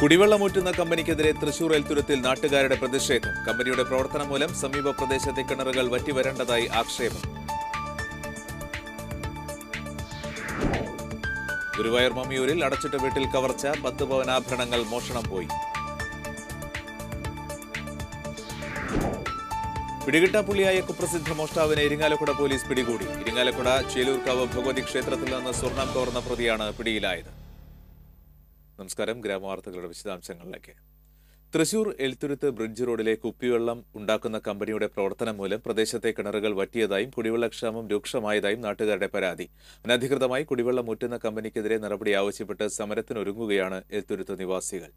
കുടിവെള്ളമൂറ്റുന്ന കമ്പനിക്കെതിരെ തൃശൂർ എൽത്തുരത്തിൽ നാട്ടുകാരുടെ പ്രതിഷേധം കമ്പനിയുടെ പ്രവർത്തനം മൂലം സമീപ പ്രദേശത്തെ കിണറുകൾ വറ്റിവരേണ്ടതായി ആക്ഷേപം ഗുരുവായൂർ മമ്മിയൂരിൽ അടച്ചിട്ട വീട്ടിൽ കവർച്ച പത്ത് പവനാഭരണങ്ങൾ മോഷണം പോയി പിടികിട്ടാപ്പുള്ളിയായ കുപ്രസിദ്ധ മോഷ്ടാവിനെ ഇരിങ്ങാലക്കുട പോലീസ് പിടികൂടി ഇരിങ്ങാലക്കുട ചേലൂർക്കാവ് ഭഗവതി ക്ഷേത്രത്തിൽ നിന്ന് സ്വർണം കോർന്ന പ്രതിയാണ് പിടിയിലായത് നമസ്കാരം ഗ്രാമവാർത്തകളുടെ വിശദാംശങ്ങളിലേക്ക് തൃശൂർ എഴുത്തുരുത്ത് ബ്രിഡ്ജ് റോഡിലെ കുപ്പിവെള്ളം ഉണ്ടാക്കുന്ന കമ്പനിയുടെ പ്രവർത്തനം മൂലം പ്രദേശത്തെ കിണറുകൾ വറ്റിയതായും കുടിവെള്ളക്ഷാമം രൂക്ഷമായതായും നാട്ടുകാരുടെ പരാതി അനധികൃതമായി കുടിവെള്ളം മുറ്റുന്ന കമ്പനിക്കെതിരെ നടപടി ആവശ്യപ്പെട്ട് സമരത്തിനൊരുങ്ങുകയാണ് എഴുത്തുരുത്ത് നിവാസികൾ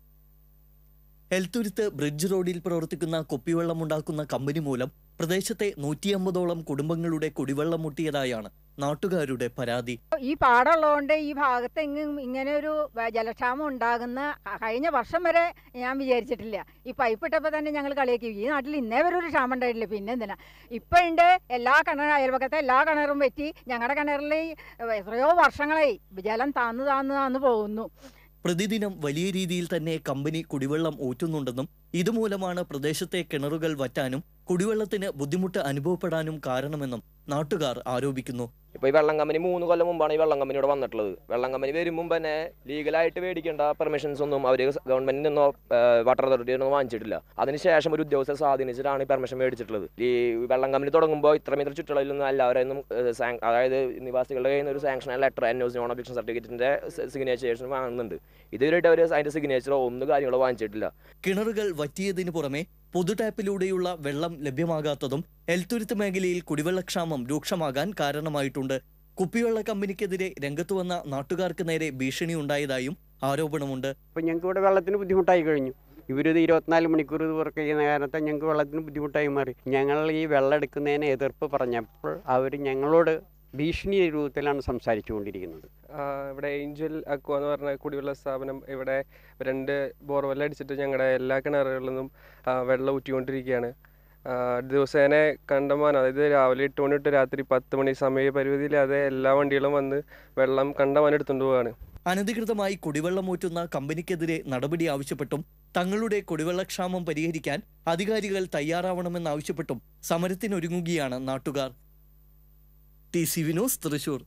എൽത്തുരുത്ത് ബ്രിഡ്ജ് റോഡിൽ പ്രവർത്തിക്കുന്ന കുപ്പിവെള്ളം ഉണ്ടാക്കുന്ന കമ്പനി മൂലം പ്രദേശത്തെ നൂറ്റി അമ്പതോളം കുടുംബങ്ങളുടെ കുടിവെള്ളം മുട്ടിയതായാണ് നാട്ടുകാരുടെ പരാതി ഈ പാടമുള്ളതുകൊണ്ട് ഈ ഭാഗത്ത് ഇങ്ങനെ ഒരു ജലക്ഷാമം ഉണ്ടാകുന്ന കഴിഞ്ഞ വർഷം വരെ ഞാൻ വിചാരിച്ചിട്ടില്ല ഈ പൈപ്പ് ഇട്ടപ്പോൾ തന്നെ ഞങ്ങൾ കളിയാക്കി ഈ നാട്ടിൽ ഇന്നേ വരെ ഒരു ക്ഷാമം ഉണ്ടായിട്ടില്ല പിന്നെ എന്തിനാ ഇപ്പൊ ഉണ്ട് എല്ലാ കിണർ അയൽപക്കത്തെ എല്ലാ കിണറും പറ്റി ഞങ്ങളുടെ കിണറിൽ എത്രയോ വർഷങ്ങളായി ജലം താന്ന് താന്ന് താന്ന് പോകുന്നു പ്രതിദിനം വലിയ രീതിയിൽ തന്നെ കമ്പനി കുടിവെള്ളം ഊറ്റുന്നുണ്ടെന്നും ഇതുമൂലമാണ് പ്രദേശത്തെ കിണറുകൾ വറ്റാനും കുടിവെള്ളത്തിന് ബുദ്ധിമുട്ട് അനുഭവപ്പെടാനും കാരണമെന്നും നാട്ടുകാർ ആരോപിക്കുന്നു ഇപ്പൊ ഈ വെള്ളം കമ്പനി മൂന്ന് കൊല്ലം മുമ്പാണ് ഈ വെള്ളം കമ്പനി ഇവിടെ വന്നിട്ടുള്ളത് വെള്ളം കമ്പനി വരും തന്നെ ലീഗലായിട്ട് മേടിക്കേണ്ട പെർമിഷൻസ് ഒന്നും അവർ ഗവൺമെന്റിൽ നിന്നോ വാട്ടർ അതോറിറ്റിയിൽ നിന്നോ വാങ്ങിച്ചിട്ടില്ല അതിനുശേഷം ഒരു ഉദ്യോഗസ്ഥരെ സ്വാധീനിച്ചിട്ടാണ് ഈ പെർമിഷൻ മേടിച്ചിട്ടുള്ളത് ഈ വെള്ളം കമ്പനി തുടങ്ങുമ്പോൾ ഇത്ര മീറ്റർ ചുറ്റളവിൽ നിന്ന് എല്ലാവരെയൊന്നും അതായത് നിവാസികളുടെ കയ്യിൽ നിന്ന് ഒരു സാങ്ഷൻ ലെറ്റർ എന്നോസ് നോൺ ഒബ്ജക്ഷൻ സർട്ടിഫിക്കറ്റിന്റെ സിഗ്നേച്ചേഴ്സ് വാങ്ങുന്നുണ്ട് ഇതുവരെയായിട്ട് അവർ അതിന്റെ സിഗ്നേച്ചറോ ഒന്നും കാര്യങ്ങളോ വാങ്ങിച്ചിട്ടില്ല കിണറുകൾ വറ്റിയതിനു പുറമെ പുതു ടാപ്പിലൂടെയുള്ള വെള്ളം ലഭ്യമാകാത്തതും എൽത്തുരുത്ത് മേഖലയിൽ കുടിവെള്ളക്ഷാമം രൂക്ഷമാകാൻ കാരണമായിട്ടുണ്ട് കുപ്പിവെള്ള കമ്പനിക്കെതിരെ രംഗത്തു വന്ന നാട്ടുകാർക്ക് നേരെ ഭീഷണി ഉണ്ടായതായും ആരോപണമുണ്ട് ഇപ്പം ഞങ്ങൾക്ക് ഇവിടെ വെള്ളത്തിന് ബുദ്ധിമുട്ടായി കഴിഞ്ഞു ഇവരിത് ഇരുപത്തിനാല് മണിക്കൂർ ഇത് വർക്ക് ചെയ്യുന്ന കാരണത്തെ ഞങ്ങൾക്ക് വെള്ളത്തിന് ബുദ്ധിമുട്ടായി മാറി ഞങ്ങൾ ഈ വെള്ളം എടുക്കുന്നതിന് എതിർപ്പ് പറഞ്ഞപ്പോൾ അവർ ഞങ്ങളോട് ഭീഷണി രൂപത്തിലാണ് സംസാരിച്ചുകൊണ്ടിരിക്കുന്നത് ഇവിടെ ഏഞ്ചൽ അക്വ എന്ന് പറഞ്ഞ കുടിവെള്ള സ്ഥാപനം ഇവിടെ രണ്ട് ബോർവെൽ അടിച്ചിട്ട് ഞങ്ങളുടെ എല്ലാ കിണറുകളിൽ നിന്നും വെള്ളം ഊറ്റിക്കൊണ്ടിരിക്കുകയാണ് ദിവസേന കണ്ടമാനം അതായത് രാവിലെ എട്ട് മണി തൊട്ട് രാത്രി പത്ത് മണി സമയപരിധിയില്ലാതെ എല്ലാ വണ്ടികളും വന്ന് വെള്ളം കണ്ടമാനം എടുത്തുകൊണ്ട് പോവുകയാണ് അനധികൃതമായി കുടിവെള്ളം ഊറ്റുന്ന കമ്പനിക്കെതിരെ നടപടി ആവശ്യപ്പെട്ടും തങ്ങളുടെ കുടിവെള്ളക്ഷാമം പരിഹരിക്കാൻ അധികാരികൾ തയ്യാറാവണമെന്നാവശ്യപ്പെട്ടും സമരത്തിനൊരുങ്ങുകയാണ് നാട്ടുകാർ ടി സി വിനോസ് തൃശൂർ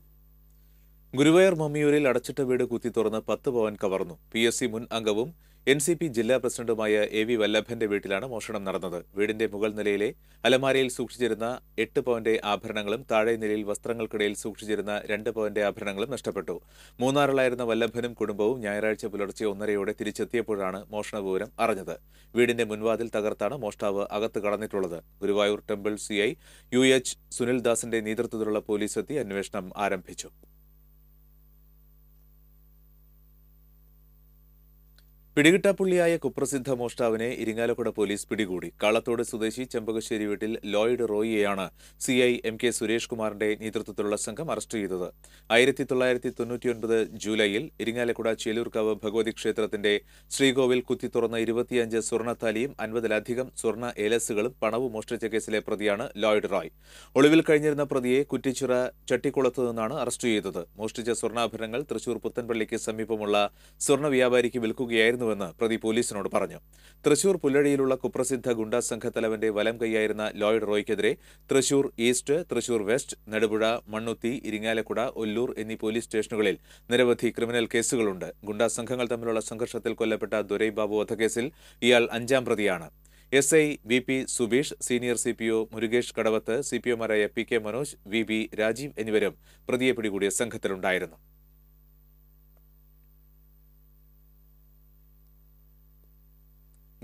ഗുരുവായൂർ മമ്മിയൂരിൽ അടച്ചിട്ട വീട് കുത്തി തുറന്ന് പത്ത് പവൻ കവർന്നു പി എസ് സി മുൻ അംഗവും എൻ സി പി ജില്ലാ പ്രസിഡന്റുമായ എ വി വല്ലഭന്റെ വീട്ടിലാണ് മോഷണം നടന്നത് വീടിന്റെ മുകൾ നിലയിലെ അലമാരയിൽ സൂക്ഷിച്ചിരുന്ന എട്ട് പവന്റെ ആഭരണങ്ങളും താഴെ നിലയിൽ വസ്ത്രങ്ങൾക്കിടയിൽ സൂക്ഷിച്ചിരുന്ന രണ്ട് പവന്റെ ആഭരണങ്ങളും നഷ്ടപ്പെട്ടു മൂന്നാറിലായിരുന്ന വല്ലഭനും കുടുംബവും ഞായറാഴ്ച പുലർച്ചെ ഒന്നരയോടെ തിരിച്ചെത്തിയപ്പോഴാണ് മോഷണ വിവരം അറിഞ്ഞത് വീടിന്റെ മുൻവാതിൽ തകർത്താണ് മോഷ്ടാവ് അകത്ത് കടന്നിട്ടുള്ളത് Guruvayur temple CI U H സുനിൽദാസിന്റെ നേതൃത്വത്തിലുള്ള പോലീസ് എത്തി അന്വേഷണം ആരംഭിച്ചു പിടികിട്ടാപ്പുള്ളിയായ കുപ്രസിദ്ധ മോഷ്ടാവിനെ ഇരിങ്ങാലക്കുട പോലീസ് പിടികൂടി കളത്തോട് സ്വദേശി ചെമ്പകശ്ശേരി വീട്ടിൽ ലോയിഡ് റോയിയെയാണ് C I M K Suresh കുമാറിന്റെ നേതൃത്വത്തിലുള്ള സംഘം അറസ്റ്റ് ചെയ്തത് ആയിരത്തി തൊള്ളായിരത്തി തൊണ്ണൂറ്റിയൊൻപത് ജൂലൈയിൽ ഇരിങ്ങാലക്കുട ചേലൂർക്കാവ് ഭഗവതി ക്ഷേത്രത്തിന്റെ ശ്രീകോവിൽ കുത്തി തുറന്ന ഇരുപത്തിയഞ്ച് സ്വർണ്ണത്താലിയും അൻപതിലധികം സ്വർണ്ണ ഏലസുകളും പണവും മോഷ്ടിച്ച കേസിലെ പ്രതിയാണ് ലോയിഡ് റോയ് ഒളിവിൽ കഴിഞ്ഞിരുന്ന പ്രതിയെ കുറ്റിച്ചിറ ചട്ടിക്കുളത്തു നിന്നാണ് അറസ്റ്റ് ചെയ്തത് മോഷ്ടിച്ച സ്വർണ്ണാഭരണങ്ങൾ തൃശൂർ പുത്തൻപള്ളിക്ക് സമീപമുള്ള സ്വർണ്ണ വ്യാപാരിക്ക് വിൽക്കുകയായിരുന്നു ഉണ്ടായിരുന്നുവെന്ന് പ്രതി പോലീസിനോട് പറഞ്ഞു തൃശൂർ പുല്ലഴിയിലുള്ള കുപ്രസിദ്ധ ഗുണ്ടാ സംഘത്തലവന്റെ വലം കൈയായിരുന്ന ലോയിഡ് റോയ്ക്കെതിരെ തൃശൂർ ഈസ്റ്റ് തൃശൂർ വെസ്റ്റ് നെടുപുഴ മണ്ണുത്തി ഇരിങ്ങാലക്കുട ഒല്ലൂർ എന്നീ പോലീസ് സ്റ്റേഷനുകളിൽ നിരവധി ക്രിമിനൽ കേസുകളുണ്ട് ഗുണ്ടാ സംഘങ്ങൾ തമ്മിലുള്ള സംഘർഷത്തിൽ കൊല്ലപ്പെട്ട ദുരൈ ബാബു വധക്കേസിൽ ഇയാൾ അഞ്ചാം പ്രതിയാണ് S I V P Subeesh senior C P O Murukesh Kadavath C P ഒമാരായ P K Manoj V B Rajeev എന്നിവരും പ്രതിയെ പിടികൂടിയ സംഘത്തിലുണ്ടായിരുന്നു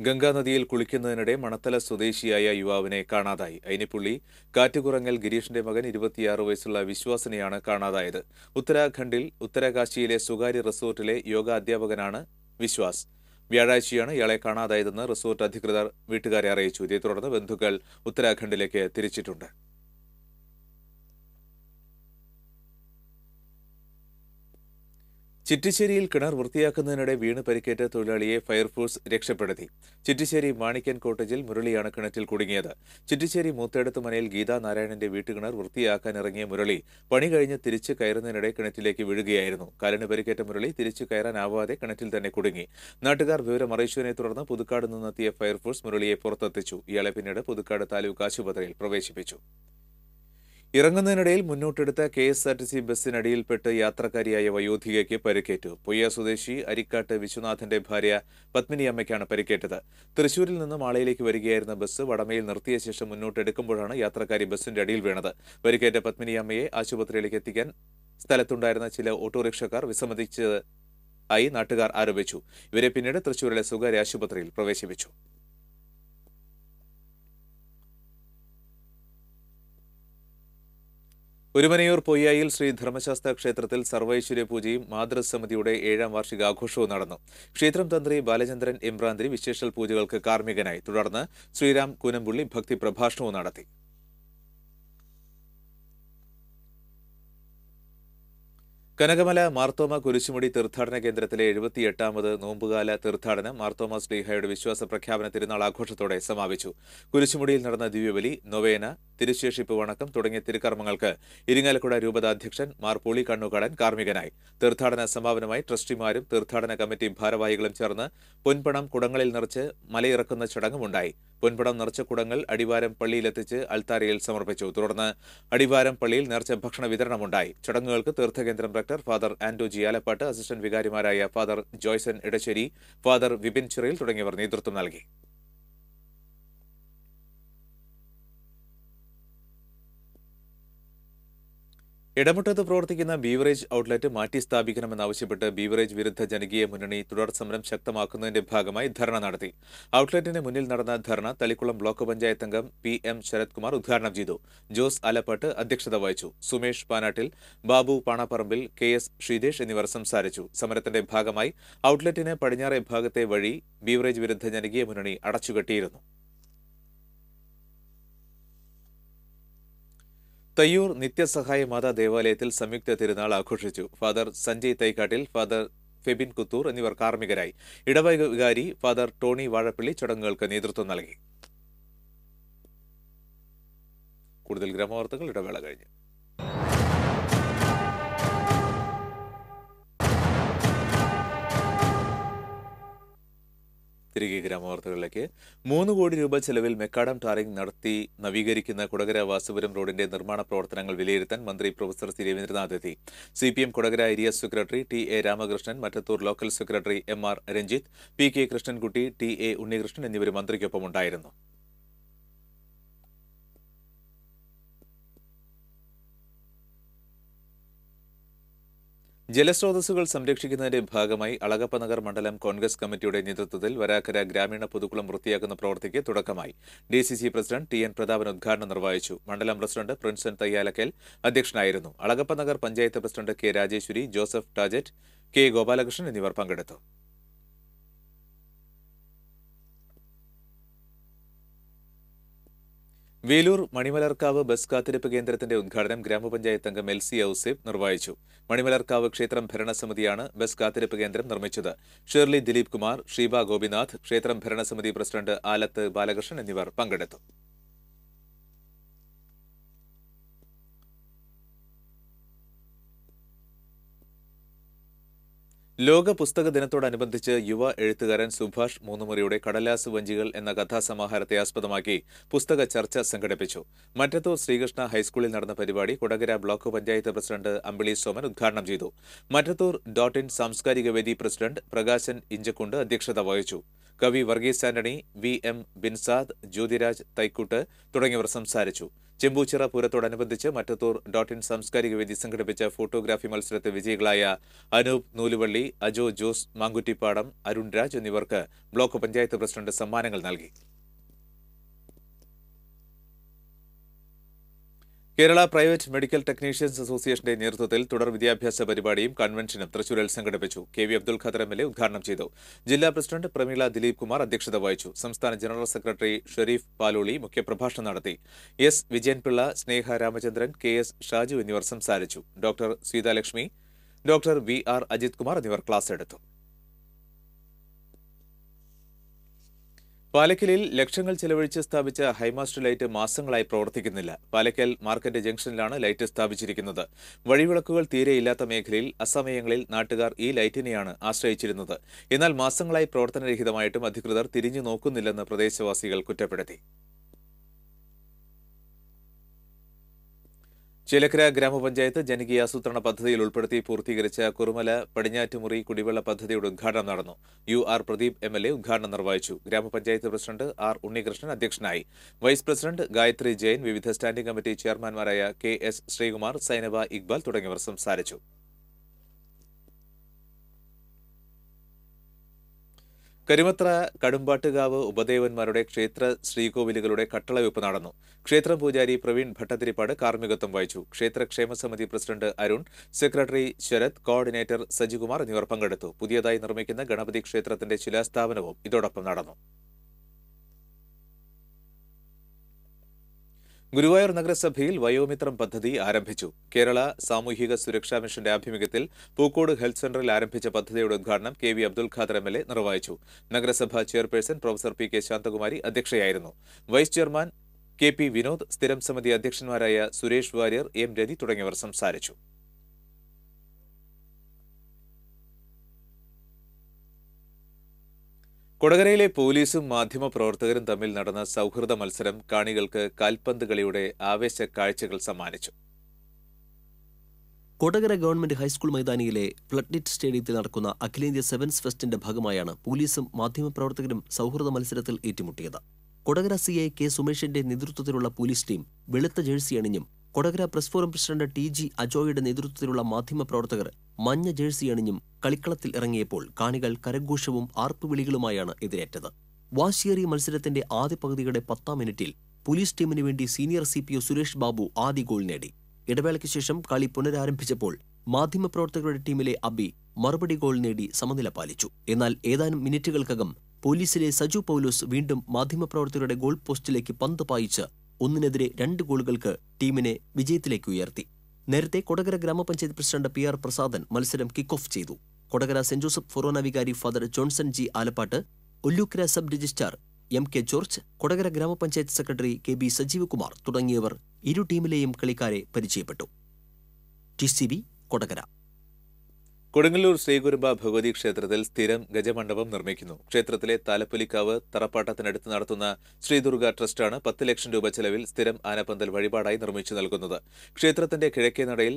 ഗംഗാനദിയിൽ കുളിക്കുന്നതിനിടെ മണത്തല സ്വദേശിയായ യുവാവിനെ കാണാതായി അയിനിപ്പുള്ളി കാറ്റുകുറങ്ങൽ ഗിരീഷിന്റെ മകൻ ഇരുപത്തിയാറ് വയസ്സുള്ള വിശ്വാസിനെയാണ് കാണാതായത് ഉത്തരാഖണ്ഡിൽ ഉത്തരകാശിയിലെ സ്വകാര്യ റിസോർട്ടിലെ യോഗ അധ്യാപകനാണ് വിശ്വാസ് വ്യാഴാഴ്ചയാണ് ഇയാളെ കാണാതായതെന്ന് റിസോർട്ട് അധികൃതർ വീട്ടുകാരെ അറിയിച്ചു ഇതേ തുടർന്ന് ബന്ധുക്കൾ ഉത്തരാഖണ്ഡിലേക്ക് തിരിച്ചിട്ടുണ്ട് ചിറ്റിശ്ശേരിയിൽ കിണർ വൃത്തിയാക്കുന്നതിനിടെ വീണ് പരിക്കേറ്റ തൊഴിലാളിയെ ഫയർഫോഴ്സ് രക്ഷപ്പെടുത്തി ചിറ്റിശ്ശേരി മാണിക്കൻ കോട്ടേജിൽ മുരളിയാണ് കിണറ്റിൽ കുടുങ്ങിയത് ചിറ്റിശ്ശേരി മൂത്തേടത്ത് മനയിൽ ഗീതാ നാരായണന്റെ വീട്ടുകിണർ ഇറങ്ങിയ മുരളി പണി കഴിഞ്ഞ് തിരിച്ചു കയറുന്നതിനിടെ കിണറ്റിലേക്ക് വീഴുകയായിരുന്നു കാലിന് പരിക്കേറ്റ മുരളി തിരിച്ചു കയറാനാവാതെ കിണറ്റിൽ തന്നെ കുടുങ്ങി നാട്ടുകാർ വിവരം അറിയിച്ചതിനെ തുടർന്ന് പുതുക്കാട് നിന്നെത്തിയ ഫയർഫോഴ്സ് മുരളിയെ പുറത്തെത്തിച്ചു ഇയാളെ പിന്നീട് പുതുക്കാട് താലൂക്ക് ആശുപത്രിയിൽ പ്രവേശിപ്പിച്ചു ഇറങ്ങുന്നതിനിടയിൽ മുന്നോട്ടെടുത്ത K S R T C ബസ്സിനടിയിൽപ്പെട്ട് യാത്രക്കാരിയായ വയോധികയ്ക്ക് പരിക്കേറ്റു പൊയ്യ സ്വദേശി അരിക്കാട്ട് വിശ്വനാഥന്റെ ഭാര്യ പത്മിനി അമ്മയ്ക്കാണ് പരിക്കേറ്റത് തൃശൂരിൽ നിന്ന് മാളയിലേക്ക് വരികയായിരുന്ന ബസ് വടമയിൽ നിർത്തിയ ശേഷം മുന്നോട്ടെടുക്കുമ്പോഴാണ് യാത്രക്കാരി ബസിന്റെ അടിയിൽ വീണത് പരിക്കേറ്റ പത്മിനി അമ്മയെ ആശുപത്രിയിലേക്ക് എത്തിക്കാൻ സ്ഥലത്തുണ്ടായിരുന്ന ചില ഓട്ടോറിക്ഷക്കാർ വിസമ്മതിച്ചതായി നാട്ടുകാർ ആരോപിച്ചു ഇവരെ പിന്നീട് തൃശൂരിലെ സ്വകാര്യ ആശുപത്രിയിൽ പ്രവേശിപ്പിച്ചു ഒരുമനയൂർ പൊയ്യായിൽ ശ്രീ ധർമ്മശാസ്ത്ര ക്ഷേത്രത്തിൽ സർവൈശ്വര്യ പൂജയും മാതൃസമിതിയുടെ ഏഴാം വാർഷികാഘോഷവും നടന്നു ക്ഷേത്രം തന്ത്രി ബാലചന്ദ്രൻ ഇമ്രാന്തിരി വിശേഷൽ പൂജകൾക്ക് കാർമ്മികനായി തുടർന്ന് ശ്രീരാം കുനമ്പുള്ളി ഭക്തി പ്രഭാഷണവും നടത്തി കനകമല മാർത്തോമ കുരിശുമുടി തീർത്ഥാടന കേന്ദ്രത്തിലെ എഴുപത്തിയെട്ടാമത് നോമ്പുകാല തീർത്ഥാടനം മാർത്തോമ ശ്രീഹയുടെ വിശ്വാസ പ്രഖ്യാപന തിരുനാൾ ആഘോഷത്തോടെ സമാപിച്ചു കുരിശുമുടിയിൽ നടന്ന ദിവ്യബലി നൊവേന തിരുശേഷിപ്പ് വണക്കം തുടങ്ങിയ തിരുക്കർമ്മങ്ങൾക്ക് ഇരിങ്ങാലക്കുട രൂപതാധ്യക്ഷൻ മാർ പുളി കണ്ണുകടൻ കാർമ്മികനായി തീർത്ഥാടന സമാപനമായി ട്രസ്റ്റിമാരും തീർത്ഥാടന കമ്മിറ്റിയും ഭാരവാഹികളും ചേർന്ന് പൊൻപണം കുടങ്ങളിൽ നിറച്ച് മലയിറക്കുന്ന ചടങ്ങുമുണ്ടായി പൊൻപടം നിറച്ച കുടങ്ങൾ അടിവാരം പള്ളിയിലെത്തിച്ച് അൽത്താരയിൽ സമർപ്പിച്ചു തുടർന്ന് അടിവാരം പള്ളിയിൽ നേർച്ച ഭക്ഷണ വിതരണമുണ്ടായി ചടങ്ങുകൾക്ക് തീർത്ഥകേന്ദ്രം rector father Anto G Alappatt assistant വികാരിമാരായ ഫാദർ ജോയ്സൺ ഇടശ്ശേരി ഫാദർ വിപിൻ ചിറയിൽ തുടങ്ങിയവർ നേതൃത്വം നൽകി ഇടമുട്ടത്ത് പ്രവർത്തിക്കുന്ന ബീവറേജ് ഔട്ട്ലെറ്റ് മാറ്റി സ്ഥാപിക്കണമെന്നാവശ്യപ്പെട്ട് ബീവറേജ് വിരുദ്ധ ജനകീയ മുന്നണി തുടർ സമരം ശക്തമാക്കുന്നതിന്റെ ഭാഗമായി ധർണ നടത്തി ഔട്ട്ലെറ്റിന് മുന്നിൽ നടന്ന ധർണ തളിക്കുളം ബ്ലോക്ക് പഞ്ചായത്ത് അംഗം പി എം ശരത് കുമാർ ഉദ്ഘാടനം ചെയ്തു ജോസ് അലപ്പാട്ട് അധ്യക്ഷത വഹിച്ചു സുമേഷ് പാനാട്ടിൽ ബാബു പാണപ്പറമ്പിൽ കെ എസ് ശ്രീദേശ് എന്നിവർ സംസാരിച്ചു സമരത്തിന്റെ ഭാഗമായി ഔട്ട്ലെറ്റിന് പടിഞ്ഞാറേ ഭാഗത്തെ വഴി ബീവറേജ് വിരുദ്ധ ജനകീയ മുന്നണി അടച്ചുകെട്ടിയിരുന്നു തയ്യൂർ നിത്യസഹായ മാതാ ദേവാലയത്തിൽ സംയുക്ത തിരുനാൾ ആഘോഷിച്ചു ഫാദർ സഞ്ജയ് തൈക്കാട്ടിൽ ഫാദർ ഫെബിൻ കുത്തൂർ എന്നിവർ കാർമ്മികരായി ഇടവക വികാരി ഫാദർ ടോണി വാഴപ്പള്ളി ചടങ്ങുകൾക്ക് നേതൃത്വം നൽകി കൂടുതൽ ഗ്രാമവാർത്തകൾ ഇടവേള കഴിഞ്ഞു തിരികെ ഗ്രാമവാർത്തകളിലേക്ക് മൂന്ന് കോടി രൂപ ചെലവിൽ മെക്കാഡം ടാറിംഗ് നടത്തി നവീകരിക്കുന്ന കുടകര വാസുപുരം റോഡിന്റെ നിർമ്മാണ പ്രവർത്തനങ്ങൾ വിലയിരുത്താൻ മന്ത്രി പ്രൊഫസർ സി രവീന്ദ്രനാഥ് എത്തി C P M Kodakara area secretary T A Ramakrishnan Mattathur local secretary M R Ranjith P K Krishnankutty T A Unnikrishnan എന്നിവർ മന്ത്രിക്കൊപ്പമുണ്ടായിരുന്നു ജലസ്രോതസ്സുകൾ സംരക്ഷിക്കുന്നതിന്റെ ഭാഗമായി അളകപ്പ നഗർ മണ്ഡലം കോൺഗ്രസ് കമ്മിറ്റിയുടെ നേതൃത്വത്തിൽ വരാക്കര ഗ്രാമീണ പൊതുക്കുളം വൃത്തിയാക്കുന്ന പ്രവൃത്തിക്ക് തുടക്കമായി D C C president T N Prathapan ഉദ്ഘാടനം നിർവഹിച്ചു മണ്ഡലം പ്രസിഡന്റ് പ്രിൻസൻ തയ്യാലക്കൽ അധ്യക്ഷനായിരുന്നു Alagappa Nagar panchayat president K Rajeswari Joseph ടാജറ്റ് കെ ഗോപാലകൃഷ്ണൻ എന്നിവർ പങ്കെടുത്തു വേലൂർ മണിമലർക്കാവ് ബസ് കാത്തിരിപ്പ് കേന്ദ്രത്തിന്റെ ഉദ്ഘാടനം ഗ്രാമപഞ്ചായത്ത് അംഗം എൽ സി ഔസേബ് നിർവഹിച്ചു മണിമലർക്കാവ് ക്ഷേത്രം ഭരണസമിതിയാണ് ബസ് കാത്തിരിപ്പ് കേന്ദ്രം നിർമ്മിച്ചത് ഷേർലി ദിലീപ് കുമാർ ഷീബ ഗോപിനാഥ് ക്ഷേത്രം ഭരണസമിതി പ്രസിഡന്റ് ആലത്ത് ബാലകൃഷ്ണൻ എന്നിവർ പങ്കെടുത്തു ലോക പുസ്തക ദിനത്തോടനുബന്ധിച്ച് യുവ എഴുത്തുകാരൻ സുഭാഷ് മൂന്നുമുറിയുടെ കടലാസ് വഞ്ചികൾ എന്ന കഥാസമാഹാരത്തെ ആസ്പദമാക്കി പുസ്തക ചർച്ച സംഘടിപ്പിച്ചു മറ്റത്തൂർ ശ്രീകൃഷ്ണ ഹൈസ്കൂളിൽ നടന്ന പരിപാടി കൊടകര ബ്ലോക്ക് പഞ്ചായത്ത് പ്രസിഡന്റ് അമ്പിളി സോമൻ ഉദ്ഘാടനം ചെയ്തു മറ്റത്തൂർ ഡോട്ട് ഇൻ സാംസ്കാരിക വേദി പ്രസിഡന്റ് പ്രകാശൻ ഇഞ്ചക്കുണ്ട് അധ്യക്ഷത വഹിച്ചു കവി Varghese Antony V M Binsad Jyothiraj Thaikkoot തുടങ്ങിയവർ സംസാരിച്ചു ചെമ്പൂച്ചിറ പൂരത്തോടനുബന്ധിച്ച് മറ്റത്തൂർ ഡോട്ട് ഇൻ സാംസ്കാരിക വേദി സംഘടിപ്പിച്ച ഫോട്ടോഗ്രാഫി മത്സരത്തിൽ വിജയികളായ അനൂപ് നൂലുവള്ളി അജോ ജോസ് മാങ്കുറ്റിപ്പാടം അരുൺ എന്നിവർക്ക് ബ്ലോക്ക് പഞ്ചായത്ത് പ്രസിഡന്റ് സമ്മാനങ്ങൾ നൽകി കേരള പ്രൈവറ്റ് മെഡിക്കൽ ടെക്നീഷ്യൻസ് അസോസിയേഷന്റെ നേതൃത്വത്തിൽ തുടർ വിദ്യാഭ്യാസ പരിപാടിയും കൺവെൻഷനും തൃശൂരിൽ സംഘടിപ്പിച്ചു K V Abdul Khader M L A ഉദ്ഘാടനം ചെയ്തു ജില്ലാ പ്രസിഡന്റ് പ്രമീള ദിലീപ് കുമാർ അധ്യക്ഷത വഹിച്ചു സംസ്ഥാന ജനറൽ സെക്രട്ടറി ഷെരീഫ് പാലോളി മുഖ്യപ്രഭാഷണം നടത്തി S Vijayan Pillai Sneha Ramachandran K S Shaju എന്നിവർ സംസാരിച്ചു doctor Seethalakshmi doctor V R Ajith Kumar എന്നിവർ ക്ലാസ് എടുത്തു പാലക്കലിൽ ലക്ഷങ്ങൾ ചെലവഴിച്ച് സ്ഥാപിച്ച ഹൈമാസ്റ്റ് ലൈറ്റ് മാസങ്ങളായി പ്രവർത്തിക്കുന്നില്ല പാലക്കൽ മാർക്കറ്റ് ജംഗ്ഷനിലാണ് ലൈറ്റ് സ്ഥാപിച്ചിരിക്കുന്നത് വഴിവിളക്കുകൾ ഇല്ലാത്ത മേഖലയിൽ അസമയങ്ങളിൽ നാട്ടുകാർ ഈ ലൈറ്റിനെയാണ് ആശ്രയിച്ചിരുന്നത് എന്നാൽ മാസങ്ങളായി പ്രവർത്തനരഹിതമായിട്ടും അധികൃതർ തിരിഞ്ഞു നോക്കുന്നില്ലെന്ന് പ്രദേശവാസികൾ കുറ്റപ്പെടുത്തി ചേലക്കര ഗ്രാമപഞ്ചായത്ത് ജനകീയ ആസൂത്രണ പദ്ധതിയിൽ ഉൾപ്പെടുത്തി പൂർത്തീകരിച്ച കുറുമല പടിഞ്ഞാറ്റുമുറി കുടിവെള്ള പദ്ധതിയുടെ ഉദ്ഘാടനം നടന്നു U R Pradeep M L A ഉദ്ഘാടനം നിർവഹിച്ചു ഗ്രാമപഞ്ചായത്ത് പ്രസിഡന്റ് ആർ ഉണ്ണികൃഷ്ണൻ അധ്യക്ഷനായി വൈസ് പ്രസിഡന്റ് ഗായത്രി ജെയിൻ വിവിധ സ്റ്റാൻഡിംഗ് കമ്മിറ്റി ചെയർമാൻമാരായ കെ എസ് ശ്രീകുമാർ സൈനബ ഇക്ബാൽ തുടങ്ങിയവർ സംസാരിച്ചു കരിമത്ര കടുമ്പാട്ടുകാവ് ഉപദേവന്മാരുടെ ക്ഷേത്ര ശ്രീകോവിലുകളുടെ കട്ടളവെപ്പ് നടന്നു ക്ഷേത്രം പൂജാരി പ്രവീൺ ഭട്ടതിരിപ്പാട് കാർമ്മികത്വം വഹിച്ചു ക്ഷേത്ര സമിതി president Arun secretary Sharath coordinator Sajikumar എന്നിവർ പങ്കെടുത്തു പുതിയതായി നിർമ്മിക്കുന്ന ഗണപതി ക്ഷേത്രത്തിന്റെ ശിലാസ്ഥാപനവും ഇതോടൊപ്പം നടന്നു ഗുരുവായൂർ നഗരസഭയിൽ വയോമിത്രം പദ്ധതി ആരംഭിച്ചു കേരള സാമൂഹിക സുരക്ഷാ മിഷന്റെ ആഭിമുഖ്യത്തിൽ പൂക്കോട് ഹെൽത്ത് സെന്ററിൽ ആരംഭിച്ച പദ്ധതിയുടെ ഉദ്ഘാടനം K V Abdul Khader M L A നിർവഹിച്ചു നഗരസഭാ chairperson professor P K Santhakumari അധ്യക്ഷയായിരുന്നു vice chairman K P Vinod സ്ഥിരം സമിതി അധ്യക്ഷന്മാരായ സുരേഷ് വാര്യർ എം രതി തുടങ്ങിയവർ സംസാരിച്ചു കൊടകരയിലെ പോലീസും മാധ്യമപ്രവർത്തകരും തമ്മിൽ നടന്ന സൗഹൃദ മത്സരം കാണികൾക്ക് കാൽപന്ത് കളിയുടെ ആവേശ കാഴ്ചകൾ സമ്മാനിച്ചു കൊടകര ഗവൺമെന്റ് ഹൈസ്കൂൾ മൈതാനിയിലെ ഫ്ലഡ്നിറ്റ് സ്റ്റേഡിയത്തിൽ നടക്കുന്ന അഖിലേന്ത്യാ സെവൻസ് ഫെസ്റ്റിന്റെ ഭാഗമായാണ് പോലീസും മാധ്യമപ്രവർത്തകരും സൗഹൃദ മത്സരത്തിൽ ഏറ്റുമുട്ടിയത് കൊടകര സി ഐ കെ സുമേഷിന്റെ നേതൃത്വത്തിലുള്ള പോലീസ് ടീം വെളുത്ത ജേഴ്സി അണിഞ്ഞും Kodakara press forum president T G അജോയുടെ നേതൃത്വത്തിലുള്ള മാധ്യമപ്രവർത്തകർ മഞ്ഞ ജേഴ്സി അണിഞ്ഞും കളിക്കളത്തിൽ ഇറങ്ങിയപ്പോൾ കാണികൾ കരഘോഷവും ആർപ്പുവിളികളുമായാണ് എതിരേറ്റത് വാശിയേറിയ മത്സരത്തിന്റെ ആദ്യ പകുതിയുടെ പത്താം മിനിറ്റിൽ പോലീസ് ടീമിന് വേണ്ടി senior C P O Suresh Babu ആദ്യ ഗോൾ നേടി ഇടവേളയ്ക്ക് ശേഷം കളി പുനരാരംഭിച്ചപ്പോൾ മാധ്യമപ്രവർത്തകരുടെ ടീമിലെ അബി മറുപടി ഗോൾ നേടി സമനില പാലിച്ചു എന്നാൽ ഏതാനും മിനിറ്റുകൾക്കകം പോലീസിലെ സജു പൗലോസ് വീണ്ടും മാധ്യമപ്രവർത്തകരുടെ ഗോൾ പോസ്റ്റിലേക്ക് പന്ത് പായിച്ച് ഒന്നിനെതിരെ രണ്ട് ഗോളുകൾക്ക് ടീമിനെ വിജയത്തിലേക്ക് ഉയർത്തി നേരത്തെ കൊടകര ഗ്രാമപഞ്ചായത്ത് പ്രസിഡന്റ് പി ആർ പ്രസാദൻ മത്സരം കിക്ക് ഓഫ് ചെയ്തു കൊടകര സെന്റ് ജോസഫ് ഫൊറോന വികാരി father Johnson G Alappatt Ollukkara sub registrar M K George Kodakara ഗ്രാമപഞ്ചായത്ത് സെക്രട്ടറി കെ ബി സജീവകുമാർ തുടങ്ങിയവർ ഇരു ടീമിലെയും കളിക്കാരെ പരിചയപ്പെട്ടു T C B Kodakara Kodungallur Sreekurumba Bhagavathi ക്ഷേത്രത്തിൽ സ്ഥിരം ഗജമണ്ഡപം നിർമ്മിക്കുന്നു ക്ഷേത്രത്തിലെ താലപ്പൊലിക്കാവ് തറപ്പാട്ടത്തിനടുത്ത് നടത്തുന്ന ശ്രീദുർഗ ട്രസ്റ്റാണ് പത്ത് ലക്ഷം രൂപ ചെലവിൽ സ്ഥിരം ആനപ്പന്തൽ വഴിപാടായി നിർമ്മിച്ചു നൽകുന്നത് ക്ഷേത്രത്തിന്റെ കിഴക്കേ നടയിൽ